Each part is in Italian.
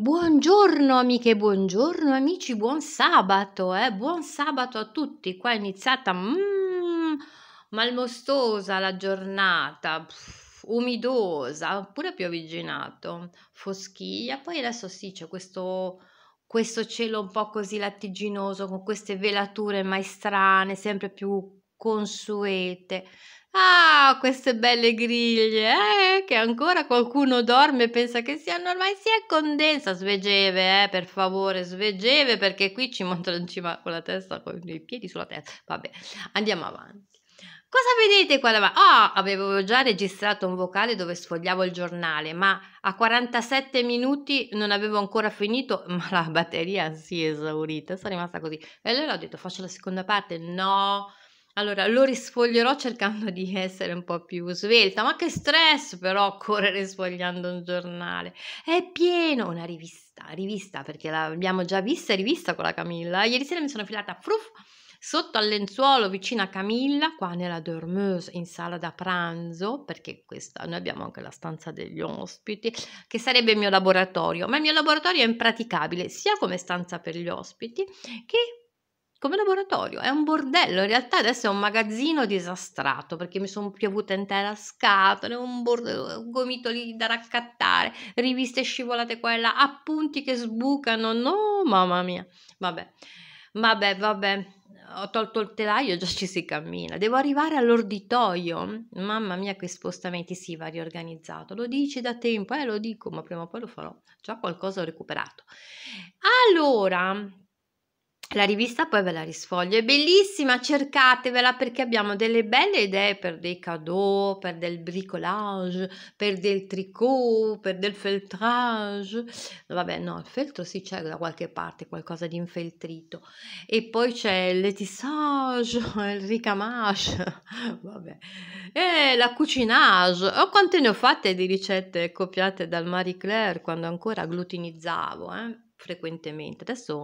Buongiorno amiche, buongiorno amici, buon sabato, eh? buon sabato a tutti. Qua è iniziata mm, malmostosa la giornata, pff, umidosa, pure piovigginato, foschia. Poi adesso sì, c'è questo, questo cielo un po' così lattiginoso con queste velature mai strane, sempre più consuete. Ah, queste belle griglie, eh, che ancora qualcuno dorme e pensa che siano ormai si è condensa, svegeve, eh, per favore, svegeve, perché qui ci montano in cima con la testa, con i piedi sulla testa. Vabbè, andiamo avanti. Cosa vedete qua davanti? Ah, oh, avevo già registrato un vocale dove sfogliavo il giornale, ma a 47 minuti non avevo ancora finito, ma la batteria si è esaurita, sono rimasta così. E allora ho detto, faccio la seconda parte? No, allora, lo risfoglierò cercando di essere un po' più svelta, ma che stress però correre sfogliando un giornale. È pieno una rivista, rivista perché l'abbiamo già vista e rivista con la Camilla. Ieri sera mi sono filata fruff sotto al lenzuolo vicino a Camilla, qua nella dormeuse in sala da pranzo, perché questa, noi abbiamo anche la stanza degli ospiti, che sarebbe il mio laboratorio, ma il mio laboratorio è impraticabile sia come stanza per gli ospiti che come laboratorio, è un bordello, in realtà adesso è un magazzino disastrato perché mi sono piovuta in terra scatole, un bordello, gomitoli da raccattare, riviste scivolate qua e là, appunti che sbucano, no mamma mia, vabbè, vabbè, vabbè, ho tolto il telaio, già ci si cammina, devo arrivare all'orditoio, mamma mia che spostamenti, sì va riorganizzato, lo dici da tempo, eh lo dico, ma prima o poi lo farò, già qualcosa ho recuperato. Allora... La rivista poi ve la risfoglio, è bellissima, cercatevela perché abbiamo delle belle idee per dei cadeau, per del bricolage, per del tricot, per del feltrage. Vabbè, no, il feltro sì c'è da qualche parte, qualcosa di infeltrito. E poi c'è il tissage, il ricamage, vabbè. E la cucinage. Oh, quante ne ho fatte di ricette copiate dal Marie Claire quando ancora glutinizzavo, eh, frequentemente. Adesso...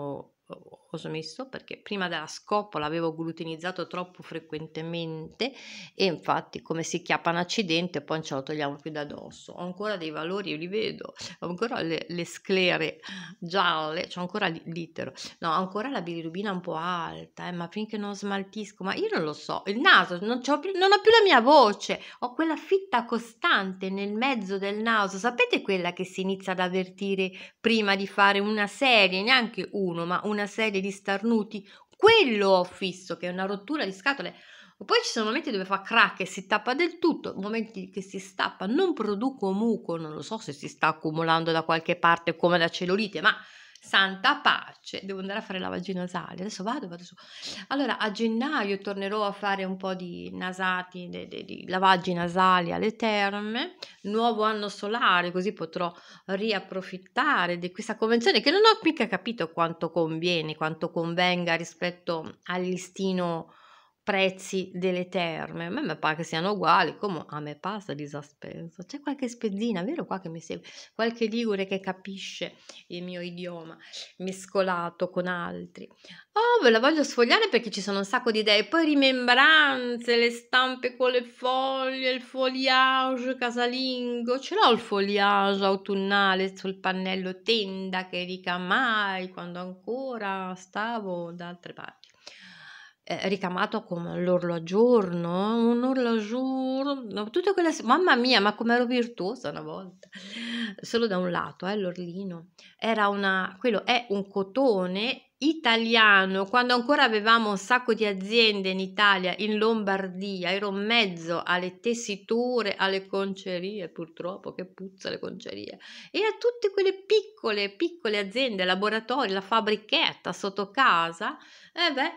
Oh, ho smesso perché prima della scoppola l'avevo glutinizzato troppo frequentemente e infatti come si chiappa un accidente poi non ce lo togliamo più da dosso. Ho ancora dei valori, io li vedo, ho ancora le, le sclere gialle, ho ancora l'itero, no, ancora la bilirubina un po' alta, eh, ma finché non smaltisco, ma io non lo so, il naso, non, ho più, non ho più la mia voce, ho quella fitta costante nel mezzo del naso, sapete quella che si inizia ad avvertire prima di fare una serie, neanche uno, ma una serie di starnuti, quello ho fisso, che è una rottura di scatole. Poi ci sono momenti dove fa crack e si tappa del tutto, momenti che si stappa, non produco muco, non lo so se si sta accumulando da qualche parte come la cellulite, ma Santa pace, devo andare a fare la vagina adesso vado, vado su. Allora a gennaio tornerò a fare un po' di nasati, di, di, di lavaggi nasali alle terme, nuovo anno solare, così potrò riapprofittare di questa convenzione che non ho mica capito quanto conviene, quanto convenga rispetto al listino prezzi delle terme. A me mi pare che siano uguali, come a me passa disaspenso. C'è qualche spezzina, vero qua che mi segue, qualche ligure che capisce il mio idioma mescolato con altri. Oh, ve la voglio sfogliare perché ci sono un sacco di idee. Poi rimembranze, le stampe con le foglie, il foliage casalingo. Ce l'ho il foliage autunnale sul pannello tenda che ricamai quando ancora stavo da altre parti eh, ricamato come giorno, un orlogiorno, tutte quelle... Mamma mia, ma come ero virtuosa una volta! Solo da un lato, eh, l'orlino. Era una... quello è un cotone italiano, quando ancora avevamo un sacco di aziende in Italia, in Lombardia, ero in mezzo alle tessiture, alle concerie, purtroppo che puzza le concerie, e a tutte quelle piccole, piccole aziende, laboratori, la fabbrichetta sotto casa, eh beh,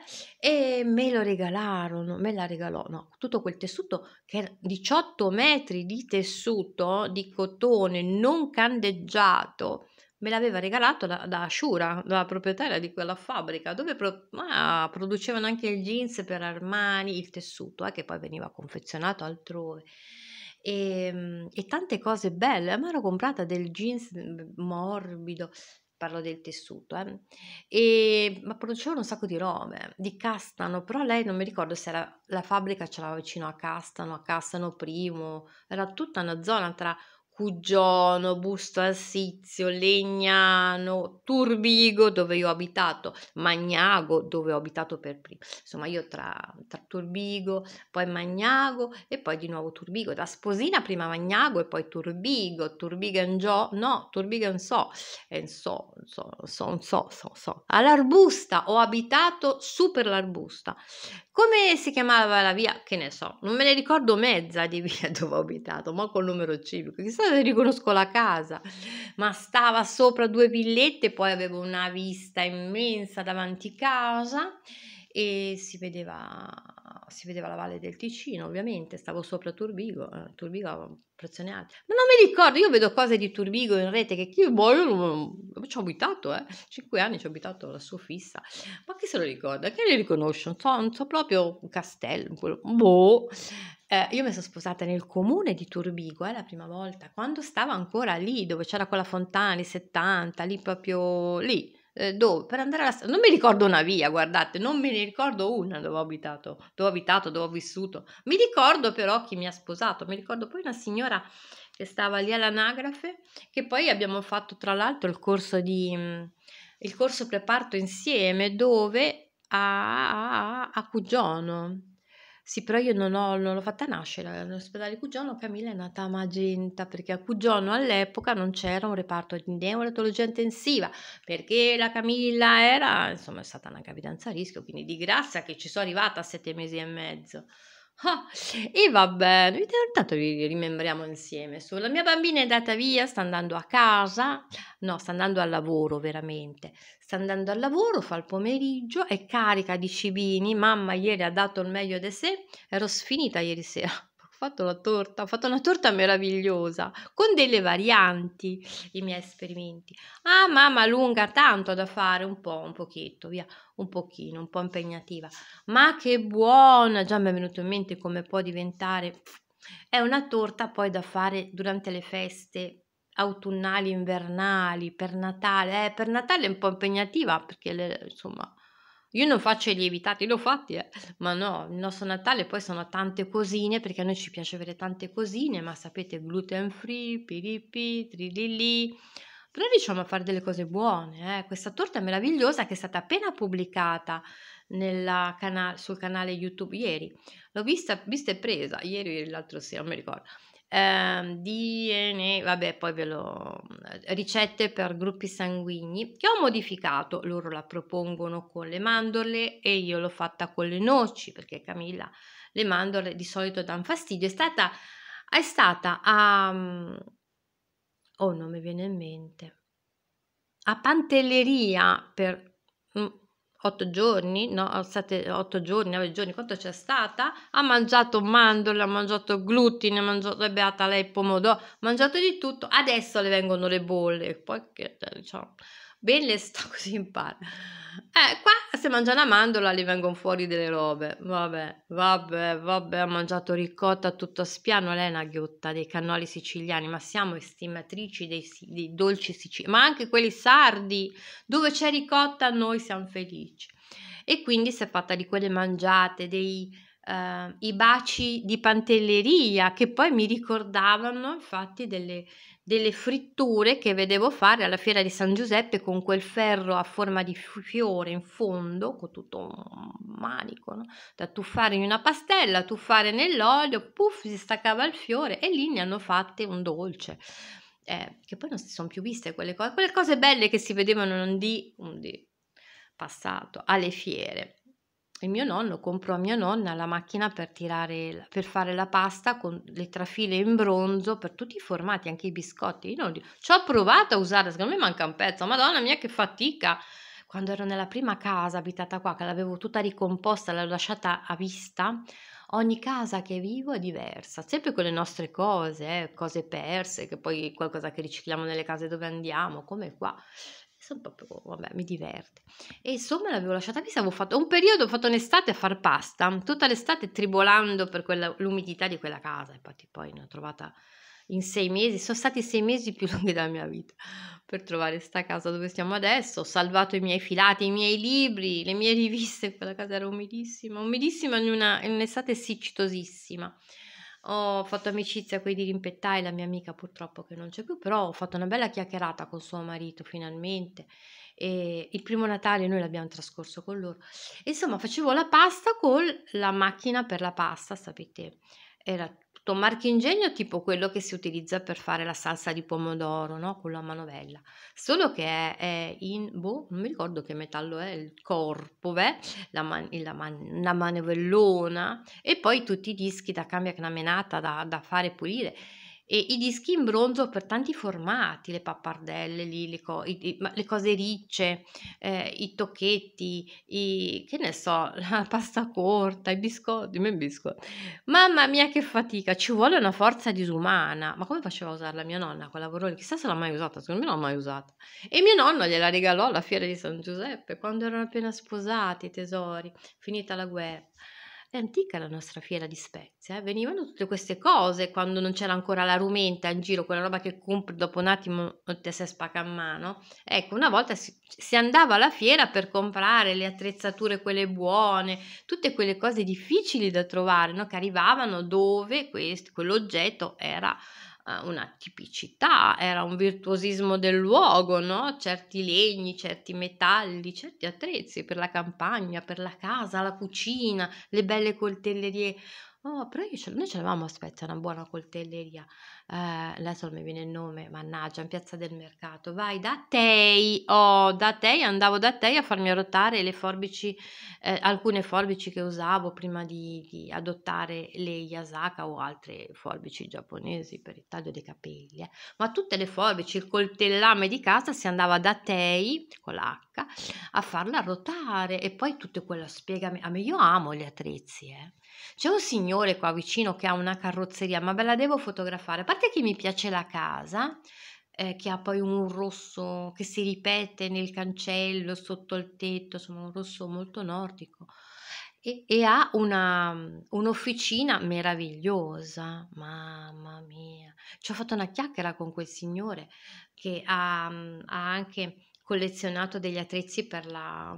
e me lo regalarono, me la regalò, no, tutto quel tessuto che era 18 metri di tessuto di cotone non candeggiato, me l'aveva regalato da, da Ashura, la proprietaria di quella fabbrica, dove pro- ah, producevano anche il jeans per Armani, il tessuto, eh, che poi veniva confezionato altrove. E, ehm, e, tante cose belle, ma ero comprata del jeans mm, morbido, parlo del tessuto, eh, e, ma producevano un sacco di robe, di Castano, però lei non mi ricordo se era la fabbrica ce l'aveva vicino a Castano, a Castano Primo, era tutta una zona tra Cugiono, Busto Arsizio, Legnano, Turbigo dove io ho abitato, Magnago dove ho abitato per primo. Insomma, io tra, tra, Turbigo, poi Magnago e poi di nuovo Turbigo. Da Sposina prima Magnago e poi Turbigo, Turbigo un gio, no, Turbigo un so, e so, so, so, so, so, so. All'Arbusta ho abitato su per l'Arbusta. Come si chiamava la via? Che ne so, non me ne ricordo mezza di via dove ho abitato, ma col numero civico, chissà se riconosco la casa, ma stava sopra due villette, poi avevo una vista immensa davanti casa e si vedeva, si vedeva la valle del Ticino, ovviamente, stavo sopra Turbigo, eh, Turbigo alta, Ma non mi ricordo, io vedo cose di Turbigo in rete che boh, io boh, ci ho abitato, eh, cinque anni ci ho abitato la sua fissa. Ma chi se lo ricorda? Chi li riconosce? Non so, non so proprio un castello, quello, boh. Eh, io mi sono sposata nel comune di Turbigo eh, la prima volta, quando stavo ancora lì, dove c'era quella fontana, anni 70, lì proprio lì eh, dove, per andare alla stazione, non mi ricordo una via, guardate, non me ne ricordo una dove ho abitato, dove ho abitato, dove ho vissuto, mi ricordo però chi mi ha sposato, mi ricordo poi una signora che stava lì all'anagrafe, che poi abbiamo fatto tra l'altro il corso di, mm, il corso preparto insieme dove a, a, a Cugiono, sì, però io non ho non l'ho fatta nascere all'ospedale di Cugiono, Camilla è nata Magenta, perché a Cugiono all'epoca non c'era un reparto di neonatologia intensiva, perché la Camilla era, insomma, è stata una gravidanza a rischio, quindi di grazia che ci sono arrivata a sette mesi e mezzo. Ah, e va bene, intanto li rimembriamo insieme. So, la mia bambina è andata via, sta andando a casa, no, sta andando al lavoro veramente. Sta andando al lavoro, fa il pomeriggio, è carica di cibini. Mamma ieri ha dato il meglio di sé, ero sfinita ieri sera fatto la torta, ho fatto una torta meravigliosa con delle varianti, i miei esperimenti. Ah, mamma, lunga tanto da fare, un po', un pochetto, via, un pochino, un po' impegnativa. Ma che buona, già mi è venuto in mente come può diventare è una torta poi da fare durante le feste autunnali, invernali, per Natale. Eh, per Natale è un po' impegnativa perché le, insomma, io non faccio i lievitati, l'ho fatti, eh. ma no, il nostro Natale poi sono tante cosine, perché a noi ci piace avere tante cosine, ma sapete, gluten free, piripi, trilili, però riusciamo a fare delle cose buone. Eh. Questa torta meravigliosa che è stata appena pubblicata cana- sul canale YouTube ieri, l'ho vista, vista e presa, ieri o l'altro sera, non mi ricordo ehm, DNA, vabbè poi ve lo... Mhmm, ricette per gruppi sanguigni che ho modificato, loro la propongono con le mandorle e io l'ho fatta con le noci perché Camilla le mandorle di solito danno fastidio, è stata, è stata a... Mhmm, oh non mi viene in mente, a Pantelleria per mhmm, 8 giorni, no, 7, 8 giorni, 9 giorni, quanto c'è stata, ha mangiato mandorle, ha mangiato glutine, ha mangiato, è beata lei, pomodoro, ha mangiato di tutto, adesso le vengono le bolle, poi che, cioè, diciamo... Belle sta così in pane. Eh, qua se mangia una mandorla gli vengono fuori delle robe. Vabbè, vabbè, vabbè, ha mangiato ricotta tutto a spiano, lei è una ghiotta dei cannoli siciliani, ma siamo estimatrici dei, dei dolci siciliani, ma anche quelli sardi. Dove c'è ricotta noi siamo felici. E quindi si è fatta di quelle mangiate, dei, eh, i baci di pantelleria che poi mi ricordavano infatti delle, delle fritture che vedevo fare alla fiera di San Giuseppe con quel ferro a forma di fiore in fondo, con tutto un manico, no? da tuffare in una pastella, tuffare nell'olio, puff, si staccava il fiore e lì ne hanno fatte un dolce. Eh, che poi non si sono più viste quelle cose, quelle cose belle che si vedevano un di, non di passato alle fiere e mio nonno comprò a mia nonna la macchina per, tirare, per fare la pasta con le trafile in bronzo per tutti i formati, anche i biscotti. Io non li, ci ho provato a usare, secondo me manca un pezzo. Madonna mia, che fatica! Quando ero nella prima casa abitata qua, che l'avevo tutta ricomposta, l'ho lasciata a vista. Ogni casa che vivo è diversa, sempre con le nostre cose, eh, cose perse, che poi qualcosa che ricicliamo nelle case dove andiamo, come qua sono proprio, vabbè, mi diverte. E insomma l'avevo lasciata lì, avevo fatto un periodo, ho fatto un'estate a far pasta, tutta l'estate tribolando per quella, l'umidità di quella casa, infatti poi ne ho trovata in sei mesi, sono stati sei mesi più lunghi della mia vita per trovare sta casa dove stiamo adesso, ho salvato i miei filati, i miei libri, le mie riviste, quella casa era umidissima, umidissima in, una, in un'estate siccitosissima ho fatto amicizia con i dirimpettai, la mia amica purtroppo che non c'è più, però ho fatto una bella chiacchierata con suo marito finalmente. E il primo Natale noi l'abbiamo trascorso con loro. Insomma, facevo la pasta con la macchina per la pasta, sapete, era prodotto, un marchingegno tipo quello che si utilizza per fare la salsa di pomodoro, no? Con la manovella, solo che è, è in, boh, non mi ricordo che metallo è, il corpo, beh, la, man, la, man, la manovellona e poi tutti i dischi da cambia cramenata da, da fare pulire e i dischi in bronzo per tanti formati, le pappardelle, lì, le, co- i, le, cose ricce, eh, i tocchetti, i, che ne so, la pasta corta, i biscotti, i biscotti. Mamma mia che fatica, ci vuole una forza disumana. Ma come faceva a usarla mia nonna quella corona? Chissà se l'ha mai usata, secondo me non l'ha mai usata. E mio nonno gliela regalò alla fiera di San Giuseppe quando erano appena sposati, i tesori, finita la guerra. È antica la nostra fiera di spezie, eh? venivano tutte queste cose quando non c'era ancora la rumenta in giro, quella roba che compri dopo un attimo te si spacca a mano. Ecco, una volta si, si andava alla fiera per comprare le attrezzature, quelle buone, tutte quelle cose difficili da trovare, no? che arrivavano dove quest- quell'oggetto era eh, una tipicità, era un virtuosismo del luogo, no? certi legni, certi metalli, certi attrezzi per la campagna, per la casa, la cucina, le belle coltellerie. Oh, però io ce noi ce l'avevamo aspetta una buona coltelleria, ehm, adesso non mi viene il nome, mannaggia, in piazza del mercato, vai da Tei, oh, da Tei, andavo da Tei a farmi rotare le forbici, eh, alcune forbici che usavo prima di, di, adottare le Yasaka o altre forbici giapponesi per il taglio dei capelli, eh. ma tutte le forbici, il coltellame di casa si andava da Tei, con l'H, a farla rotare e poi tutte quelle spiegami, a me io amo gli attrezzi, eh c'è un signore qua vicino che ha una carrozzeria, ma ve la devo fotografare. A parte che mi piace la casa, eh, che ha poi un rosso che si ripete nel cancello, sotto il tetto, insomma un rosso molto nordico. E, e ha una, un'officina meravigliosa, mamma mia. Ci ho fatto una chiacchiera con quel signore che ha, ha anche collezionato degli attrezzi per la,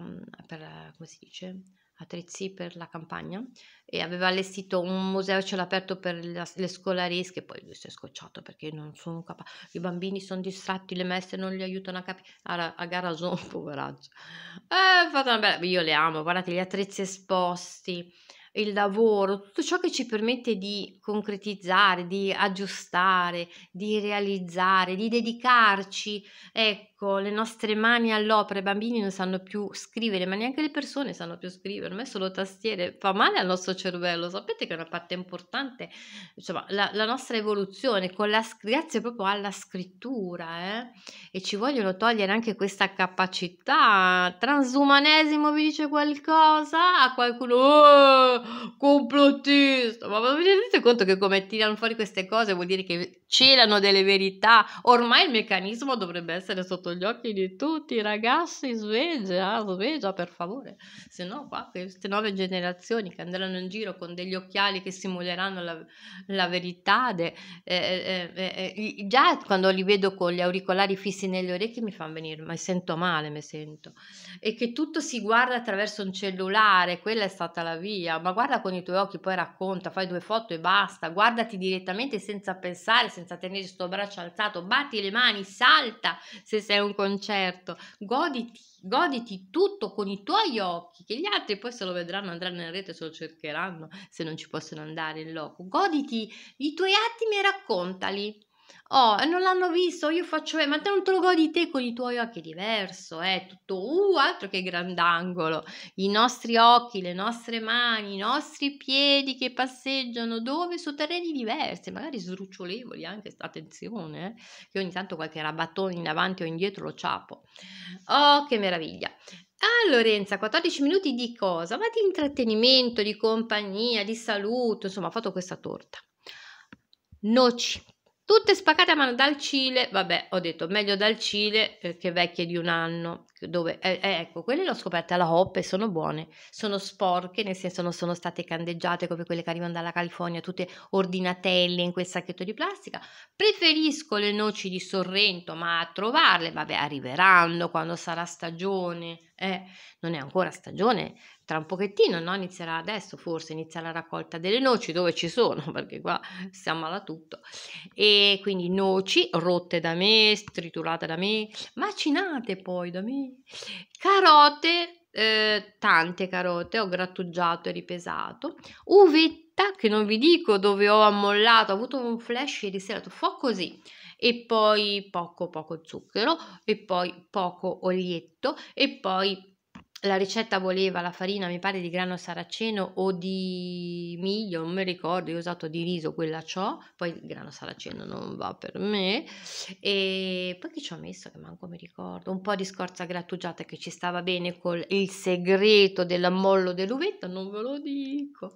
per, come si dice? attrezzi per la campagna e aveva allestito un museo a cielo aperto per le scolaresche, poi lui si è scocciato perché non sono capace, i bambini sono distratti, le maestre non li aiutano a capire, a, gara Garazon, poveraggio Eh, fatto una bella, io le amo, guardate gli attrezzi esposti, il lavoro, tutto ciò che ci permette di concretizzare, di aggiustare, di realizzare, di dedicarci, ecco ecco, le nostre mani all'opera, i bambini non sanno più scrivere, ma neanche le persone sanno più scrivere, non è solo tastiere, fa male al nostro cervello, sapete che è una parte importante, insomma, la, la nostra evoluzione, con la, grazie proprio alla scrittura, eh? e ci vogliono togliere anche questa capacità, transumanesimo vi dice qualcosa, a qualcuno, oh, complottista, ma vi rendete conto che come tirano fuori queste cose vuol dire che celano delle verità, ormai il meccanismo dovrebbe essere sotto sotto gli occhi di tutti, ragazzi, sveglia, sveglia per favore, se no qua queste nuove generazioni che andranno in giro con degli occhiali che simuleranno la, la verità, de, eh, eh, eh, già quando li vedo con gli auricolari fissi negli orecchi mi fanno venire, ma sento male, mi sento, e che tutto si guarda attraverso un cellulare, quella è stata la via, ma guarda con i tuoi occhi, poi racconta, fai due foto e basta, guardati direttamente senza pensare, senza tenere il tuo braccio alzato, batti le mani, salta se sei un concerto, goditi, goditi tutto con i tuoi occhi, che gli altri poi se lo vedranno, andranno in rete, se lo cercheranno, se non ci possono andare in loco. Goditi i tuoi attimi e raccontali. Oh, non l'hanno visto, io faccio, eh, ma te non te lo godi te con i tuoi occhi, è diverso, è eh, tutto, uh, altro che grandangolo, i nostri occhi, le nostre mani, i nostri piedi che passeggiano dove? Su terreni diversi, magari sdrucciolevoli anche, attenzione, eh, che ogni tanto qualche rabattone in avanti o indietro lo ciapo. Oh, che meraviglia! Ah, Lorenza, 14 minuti di cosa? Ma di intrattenimento, di compagnia, di saluto, insomma, ho fatto questa torta. Noci, Tutte spaccate a mano dal Cile, vabbè, ho detto meglio dal Cile perché vecchie di un anno, dove, eh, eh ecco, quelle l'ho scoperta alla Hop e sono buone, sono sporche, nel senso non sono state candeggiate come quelle che arrivano dalla California, tutte ordinatelle in quel sacchetto di plastica. Preferisco le noci di Sorrento, ma a trovarle, vabbè, arriveranno quando sarà stagione, eh, non è ancora stagione tra un pochettino, no? inizierà adesso forse, inizia la raccolta delle noci dove ci sono, perché qua si ammala tutto. E quindi noci rotte da me, striturate da me, macinate poi da me, carote, eh, tante carote, ho grattugiato e ripesato, uvetta che non vi dico dove ho ammollato, ho avuto un flash ieri sera, fa così e poi poco poco zucchero e poi poco olietto e poi la ricetta voleva la farina, mi pare, di grano saraceno o di miglio, non mi ricordo, io ho usato di riso, quella ciò, poi il grano saraceno non va per me, e poi che ci ho messo, che manco mi ricordo, un po' di scorza grattugiata che ci stava bene con il segreto dell'ammollo dell'uvetta, non ve lo dico,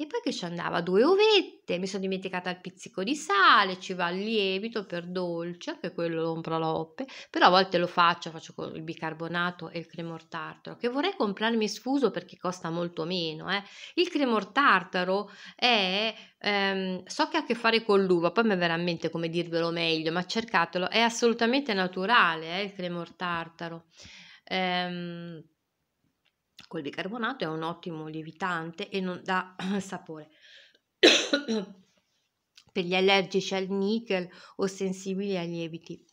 e poi che ci andava? Due ovette, mi sono dimenticata il pizzico di sale, ci va il lievito per dolce, anche quello non loppe, però a volte lo faccio, faccio con il bicarbonato e il cremor tartaro, che vorrei comprarmi sfuso perché costa molto meno. Eh. Il cremor tartaro è, ehm, so che ha a che fare con l'uva, poi mi è veramente come dirvelo meglio, ma cercatelo, è assolutamente naturale eh, il cremor tartaro. Ehm, col bicarbonato, è un ottimo lievitante e non dà sapore. per gli allergici al nickel o sensibili ai lieviti.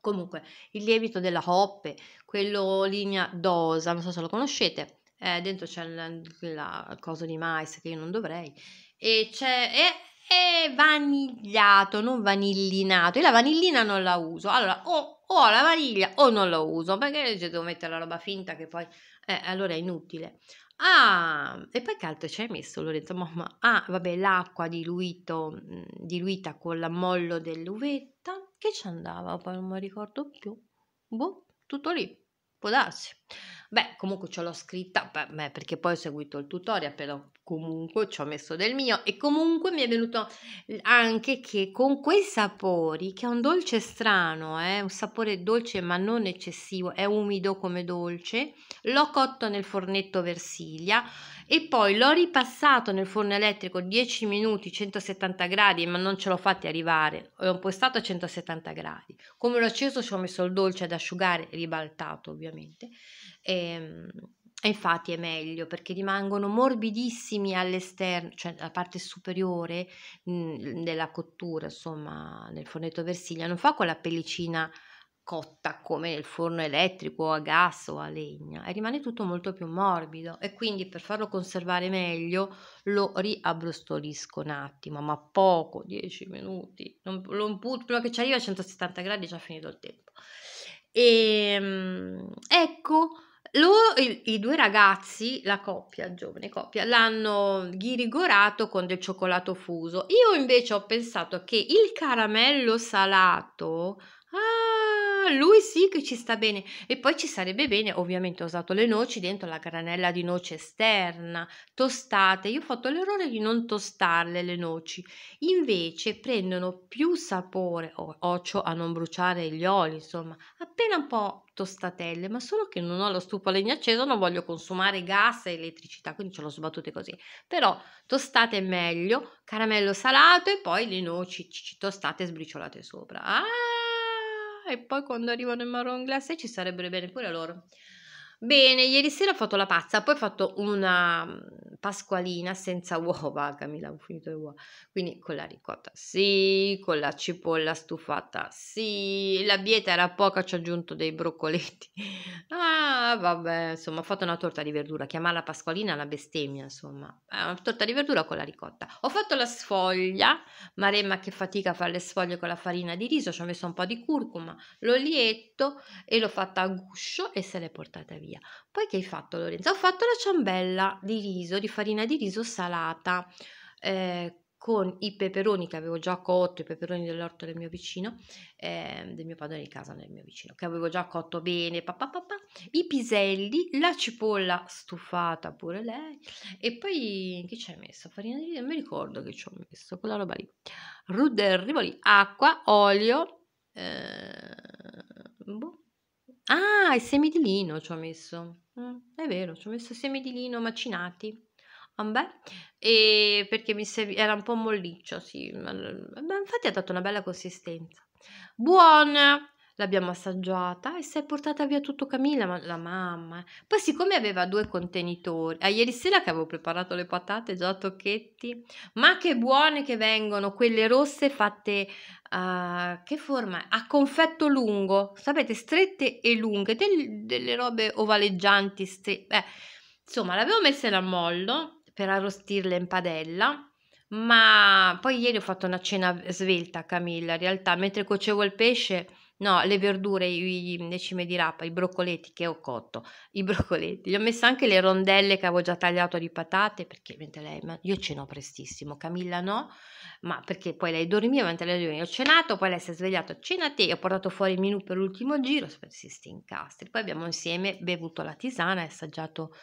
Comunque, il lievito della Hoppe, quello linea Dosa, non so se lo conoscete, eh, dentro c'è la, la cosa di mais che io non dovrei, e c'è... E, è vanigliato, non vanillinato. Io la vanillina non la uso. Allora, o, o la vaniglia o non la uso, perché devo mettere la roba finta che poi eh, allora è inutile. Ah, e poi che altro ci hai messo Lorenzo? Mamma? Ah, vabbè, l'acqua diluito, diluita con l'ammollo dell'uvetta, che ci andava, poi non mi ricordo più. Boh, tutto lì, può darsi. Beh, comunque ce l'ho scritta beh, perché poi ho seguito il tutorial, però comunque ci ho messo del mio e comunque mi è venuto anche che con quei sapori, che è un dolce strano, eh, un sapore dolce ma non eccessivo, è umido come dolce, l'ho cotto nel fornetto versilia e poi l'ho ripassato nel forno elettrico 10 minuti, 170 gradi, ma non ce l'ho fatta arrivare, è un po' stato a 170 gradi. Come l'ho acceso ci ho messo il dolce ad asciugare, ribaltato ovviamente e, ehm, e infatti è meglio perché rimangono morbidissimi all'esterno, cioè la parte superiore mhmm, della cottura, insomma, nel fornetto Versilia, non fa quella pellicina cotta come nel forno elettrico o a gas o a legna e rimane tutto molto più morbido e quindi per farlo conservare meglio lo riabrostolisco un attimo ma poco 10 minuti non, non, prima che ci arriva a 170 gradi è già finito il tempo e ehm, ecco loro, i, i, due ragazzi, la coppia, giovane coppia, l'hanno ghirigorato con del cioccolato fuso. Io invece ho pensato che il caramello salato Ah, lui sì che ci sta bene e poi ci sarebbe bene, ovviamente ho usato le noci dentro la granella di noce esterna, tostate, io ho fatto l'errore di non tostarle le noci, invece prendono più sapore, o, occio a non bruciare gli oli, insomma, appena un po' tostatelle, ma solo che non ho lo stupo a legna acceso, non voglio consumare gas e elettricità, quindi ce l'ho sbattute così. Però tostate meglio, caramello salato e poi le noci tostate e sbriciolate sopra. Ah, e poi quando arrivano i marron glass ci sarebbero bene pure loro. Bene, ieri sera ho fatto la pazza, poi ho fatto una pasqualina senza uova, Camilla, ho finito le uova, quindi con la ricotta sì, con la cipolla stufata sì, la bieta era poca, ci ho aggiunto dei broccoletti, ah vabbè, insomma ho fatto una torta di verdura, chiamarla pasqualina la bestemmia, insomma, eh, una torta di verdura con la ricotta. Ho fatto la sfoglia, Maremma che fatica a fare le sfoglie con la farina di riso, ci ho messo un po' di curcuma, l'olietto e l'ho fatta a guscio e se l'è portata via. Poi che hai fatto Lorenzo? Ho fatto la ciambella di riso, di farina di riso salata, eh, con i peperoni che avevo già cotto, i peperoni dell'orto del mio vicino, eh, del mio padre di casa, del mio vicino, che avevo già cotto bene, papà, papà, i piselli, la cipolla stufata pure lei, e poi che ci hai messo? Farina di riso, non mi ricordo che ci ho messo, quella roba lì, ruder, rivoli, acqua, olio, eh, boh. ah, i semi di lino ci ho messo, Mh, mm, è vero, ci ho messo semi di lino macinati. Vabbè, ah, e perché mi serv era un po' molliccio, sì, ma infatti ha dato una bella consistenza. Buon! l'abbiamo assaggiata e si è portata via tutto Camilla, ma la mamma. Eh. Poi siccome aveva due contenitori, a ieri sera che avevo preparato le patate già a tocchetti, ma che buone che vengono, quelle rosse fatte a uh, che forma? A confetto lungo, sapete, strette e lunghe, del, delle robe ovaleggianti, stre- eh, insomma, le avevo messe al mollo per arrostirle in padella ma poi ieri ho fatto una cena svelta Camilla, in realtà mentre cuocevo il pesce No, le verdure, i, le cime di rapa, i broccoletti che ho cotto, i broccoletti. Gli ho messo anche le rondelle che avevo già tagliato di patate, perché mentre lei, ma io ceno prestissimo, Camilla no, ma perché poi lei dormiva, mentre lei dormiva, ho cenato, poi lei si è svegliata, cena te, ho portato fuori il menù per l'ultimo giro, per si stincastri. Poi abbiamo insieme bevuto la tisana e assaggiato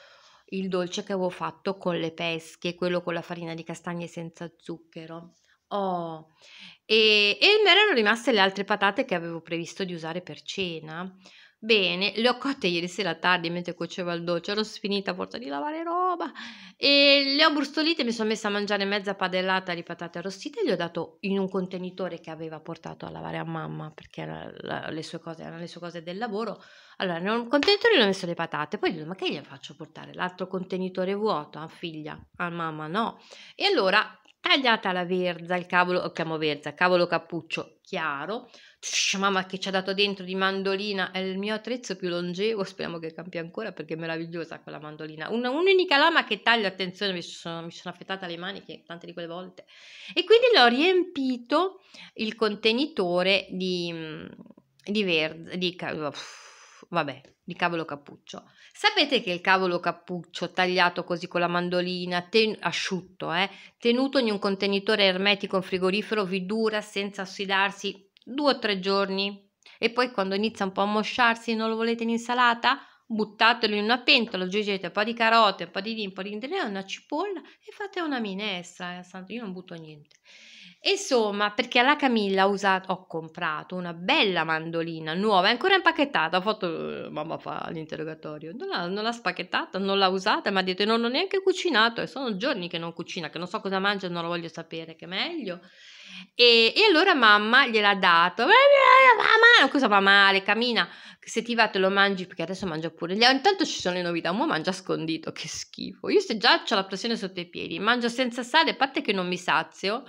il dolce che avevo fatto con le pesche, quello con la farina di castagne senza zucchero. Oh, e, e mi erano rimaste le altre patate che avevo previsto di usare per cena. Bene, le ho cotte ieri sera tardi mentre cuocevo il dolce, ero sfinita a forza di lavare roba e le ho brustolite mi sono messa a mangiare mezza padellata di patate arrostite e le ho dato in un contenitore che aveva portato a lavare a mamma perché la, la, le sue cose, erano le sue cose del lavoro. Allora, in un contenitore le ho messo le patate, poi gli ho detto ma che gli faccio portare l'altro contenitore vuoto a ah, figlia, a ah, mamma no. E allora tagliata la verza, il cavolo, lo chiamo verza, cavolo cappuccio chiaro, Tsh, mamma che ci ha dato dentro di mandolina, è il mio attrezzo più longevo, speriamo che campi ancora perché è meravigliosa quella mandolina, Una, un'unica lama che taglio, attenzione mi sono, mi sono affettata le maniche tante di quelle volte, e quindi l'ho riempito il contenitore di, mm, di verza, di, uff, vabbè, di cavolo cappuccio. Sapete che il cavolo cappuccio tagliato così con la mandolina, ten- asciutto, eh, tenuto in un contenitore ermetico in frigorifero, vi dura senza ossidarsi due o tre giorni? E poi quando inizia un po' a mosciarsi non lo volete in insalata? Buttatelo in una pentola, aggiungete un po' di carote, un po' di lì, un po' di indrina, una cipolla e fate una minestra. Eh, santo, io non butto niente. Insomma, perché alla Camilla ho, usato, ho comprato una bella mandolina nuova, è ancora impacchettata. Ho fatto, eh, mamma fa l'interrogatorio, non l'ha, non l'ha spacchettata, non l'ha usata, mi ha detto non ho neanche cucinato e sono giorni che non cucina, che non so cosa mangia, non lo voglio sapere, che è meglio. E, e, allora mamma gliel'ha dato. Eh, eh, mamma, cosa va male? Camina, se ti va te lo mangi perché adesso mangia pure. Intanto ci sono le novità. Uno mangia scondito, che schifo. Io se già ho la pressione sotto i piedi, mangio senza sale, a parte che non mi sazio.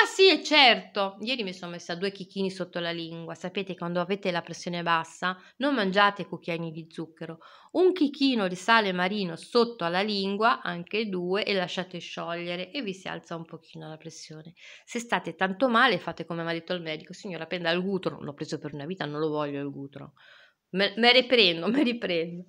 Ma sì, è certo. Ieri mi sono messa due chicchini sotto la lingua. Sapete, quando avete la pressione bassa, non mangiate cucchiaini di zucchero. Un chicchino di sale marino sotto alla lingua, anche due, e lasciate sciogliere e vi si alza un pochino la pressione. Se state tanto male, fate come mi ha detto il medico. Signora, prenda il gutro. L'ho preso per una vita, non lo voglio il gutro. Me, me riprendo, me riprendo.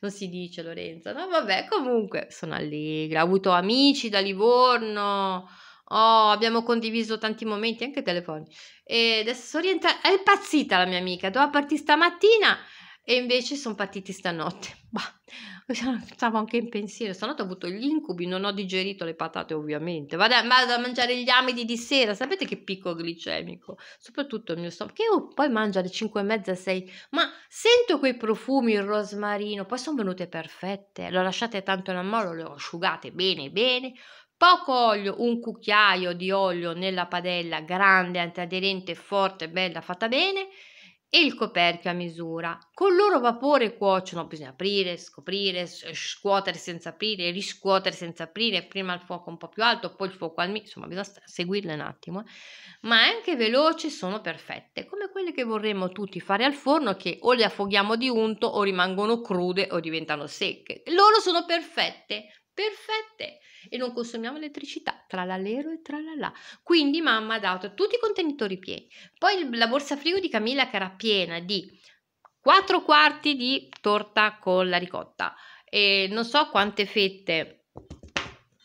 Non si dice Lorenzo, no? Vabbè, comunque sono allegra. Ho avuto amici da Livorno Oh, abbiamo condiviso tanti momenti, anche telefoni. E adesso sono rientrata. È impazzita la mia amica. Doveva partire stamattina e invece sono partiti stanotte. Bah, stavo anche in pensiero. Stanotte ho avuto gli incubi, non ho digerito le patate ovviamente. Vado, vado a mangiare gli amidi di sera, sapete che picco glicemico, soprattutto il mio stomaco. Che io poi mangio alle 5 e mezza, 6, ma sento quei profumi, il rosmarino, poi sono venute perfette. Le ho lasciate tanto in ammolo, le ho asciugate bene, bene. Poco olio, un cucchiaio di olio nella padella grande, antiaderente, forte, bella, fatta bene e il coperchio a misura. Con loro vapore cuociono, bisogna aprire, scoprire, eh, scuotere senza aprire, riscuotere senza aprire, prima il fuoco un po' più alto, poi il fuoco al minimo, insomma bisogna seguirle un attimo, eh. ma anche veloci sono perfette, come quelle che vorremmo tutti fare al forno che o le affoghiamo di unto o rimangono crude o diventano secche. Loro sono perfette perfette e non consumiamo elettricità, tra l'alero e tra la là. Quindi mamma ha dato tutti i contenitori pieni. Poi la borsa frigo di Camilla che era piena di 4 quarti di torta con la ricotta e non so quante fette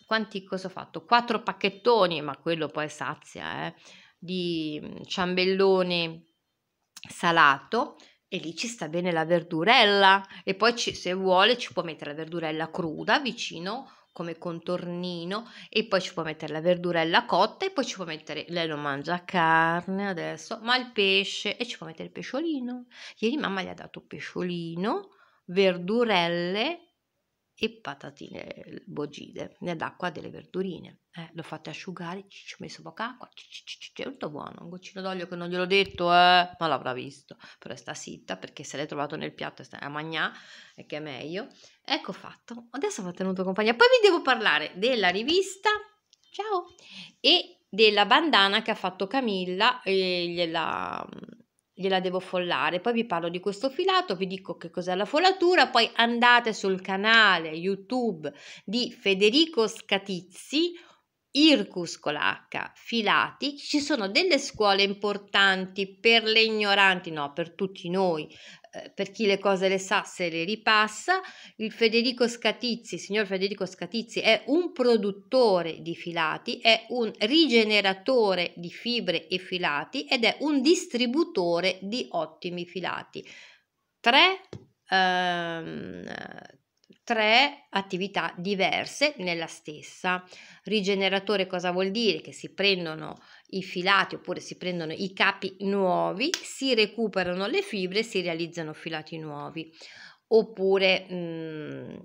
quanti cosa ho fatto? 4 pacchettoni, ma quello poi sazia, eh, di mm, ciambellone salato e lì ci sta bene la verdurella e poi ci, se vuole ci può mettere la verdurella cruda vicino come contornino e poi ci può mettere la verdurella cotta e poi ci può mettere lei non mangia carne adesso ma il pesce e ci può mettere il pesciolino ieri mamma gli ha dato pesciolino verdurelle e patatine boggide nell'acqua delle verdurine. Eh, l'ho fatte asciugare, ci ho messo poca acqua, è molto buono, un goccino d'olio che non gliel'ho detto, eh, ma l'avrà visto, però sta zitta perché se l'hai trovato nel piatto sta a magnà, e che è meglio. Ecco fatto, adesso vi ho tenuto compagnia, poi vi devo parlare della rivista, ciao, e della bandana che ha fatto Camilla e gliela mm, gliela devo follare. Poi vi parlo di questo filato, vi dico che cos'è la folatura, poi andate sul canale YouTube di Federico Scatizzi Ircus con l'H, Filati, ci sono delle scuole importanti per le ignoranti, no, per tutti noi, eh, per chi le cose le sa se le ripassa. Il Federico Scatizzi, signor Federico Scatizzi, è un produttore di filati, è un rigeneratore di fibre e filati ed è un distributore di ottimi filati. Tre, ehm, tre attività diverse nella stessa. Rigeneratore cosa vuol dire? Che si prendono i filati oppure si prendono i capi nuovi, si recuperano le fibre e si realizzano filati nuovi. Oppure, mh, mm,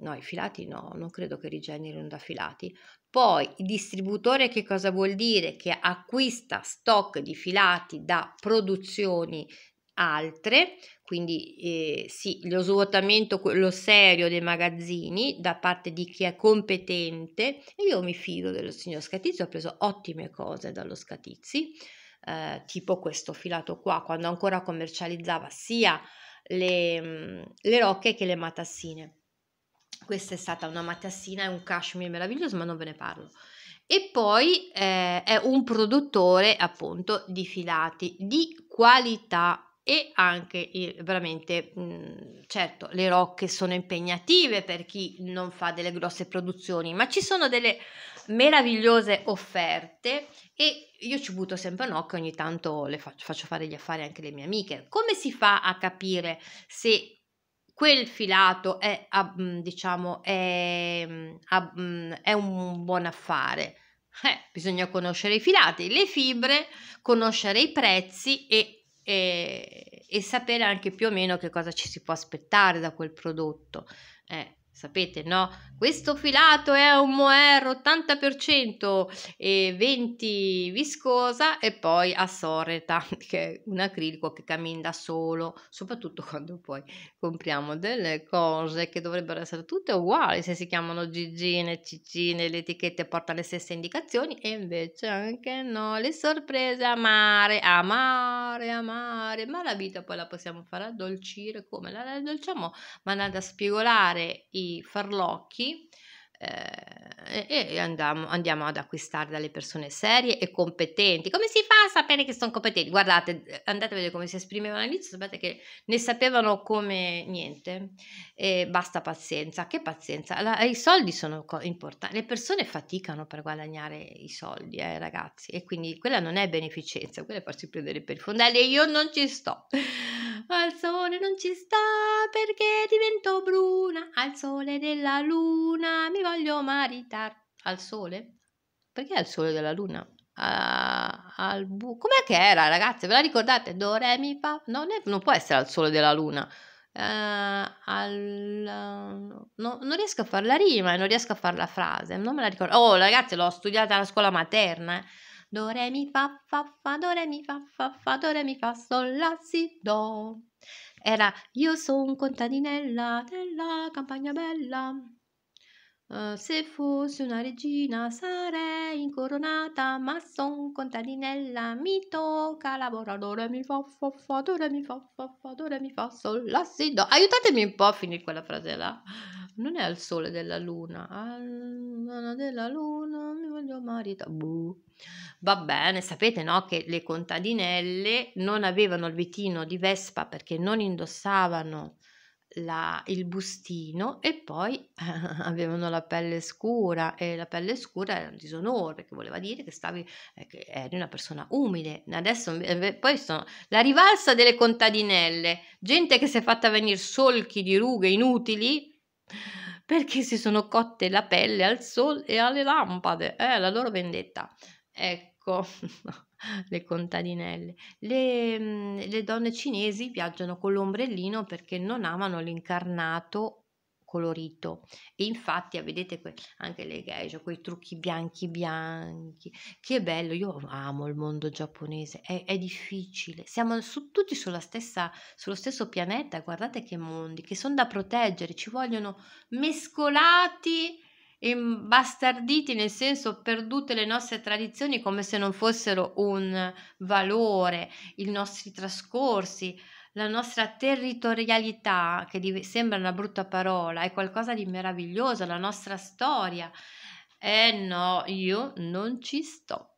no, i filati no, non credo che rigenerino da filati. Poi distributore che cosa vuol dire? Che acquista stock di filati da produzioni altre, quindi eh, sì, lo svuotamento, quello serio dei magazzini da parte di chi è competente e io mi fido dello signor Scatizzi, ho preso ottime cose dallo Scatizzi, eh, tipo questo filato qua, quando ancora commercializzava sia le, mm, le rocche che le matassine. Questa è stata una matassina, è un cashmere meraviglioso, ma non ve ne parlo e poi eh, è un produttore appunto di filati di qualità e anche veramente mhmm, certo le rocche sono impegnative per chi non fa delle grosse produzioni ma ci sono delle meravigliose offerte e io ci butto sempre un occhio ogni tanto le faccio, faccio fare gli affari anche le mie amiche come si fa a capire se quel filato è mhmm, diciamo è, mhmm, è un buon affare eh, bisogna conoscere i filati, le fibre, conoscere i prezzi e e, e sapere anche più o meno che cosa ci si può aspettare da quel prodotto. Eh, sapete no? Questo filato è un moer 80% e 20 viscosa e poi assoreta, che è un acrilico che cammina da solo, soprattutto quando poi compriamo delle cose che dovrebbero essere tutte uguali, se si chiamano gigine, ciccine, le etichette portano le stesse indicazioni e invece anche no, le sorprese amare, amare, amare, ma la vita poi la possiamo fare addolcire come la addolciamo, ma andando a spigolare i farlocchi eh, e andiamo, andiamo, ad acquistare dalle persone serie e competenti. Come si fa a sapere che sono competenti? Guardate, eh, andate a vedere come si esprimevano all'inizio, sapete che ne sapevano come niente. E basta pazienza, che pazienza. La, I soldi sono co- importanti, le persone faticano per guadagnare i soldi, eh, ragazzi, e quindi quella non è beneficenza, quella è farsi prendere per i fondelli e io non ci sto. Al sole non ci sta perché divento bruna, al sole della luna mi voglio maritar al sole? Perché al sole della luna? A, al bu- com'è che era ragazze ve la ricordate do re mi fa non, è, non può essere al sole della luna Uh, al, no, non riesco a fare la rima, e non riesco a fare la frase, non me la ricordo. Oh, ragazzi, l'ho studiata alla scuola materna. Eh. Do re mi fa fa fa do re mi fa fa fa do re mi fa sol la si do. Era io sono contadinella della campagna bella. Eh, se fossi una regina sarei incoronata, ma son contadinella, mi tocca lavoratore, mi fa fa fa, dore mi fa fa fa, dore mi fa sol, la si do. Aiutatemi un po' a finire quella frase là. Non è al sole della luna, al luna della luna mi voglio marita. Buh. Va bene, sapete no che le contadinelle non avevano il vitino di vespa perché non indossavano la, il bustino e poi avevano la pelle scura e la pelle scura era un disonore che voleva dire che, stavi, eh, che eri una persona umile. Adesso poi sono la rivalsa delle contadinelle, gente che si è fatta venire solchi di rughe inutili perché si sono cotte la pelle al sole e alle lampade, è eh, la loro vendetta. Ecco. le contadinelle. Le, mhmm, le, donne cinesi viaggiano con l'ombrellino perché non amano l'incarnato colorito e infatti ah, vedete que- anche le geisha quei trucchi bianchi bianchi che bello io amo il mondo giapponese è, è difficile siamo su, tutti sulla stessa, sullo stesso pianeta guardate che mondi che sono da proteggere ci vogliono mescolati imbastarditi nel senso perdute le nostre tradizioni come se non fossero un valore, i nostri trascorsi, la nostra territorialità, che div- sembra una brutta parola, è qualcosa di meraviglioso, la nostra storia. Eh no, io non ci sto.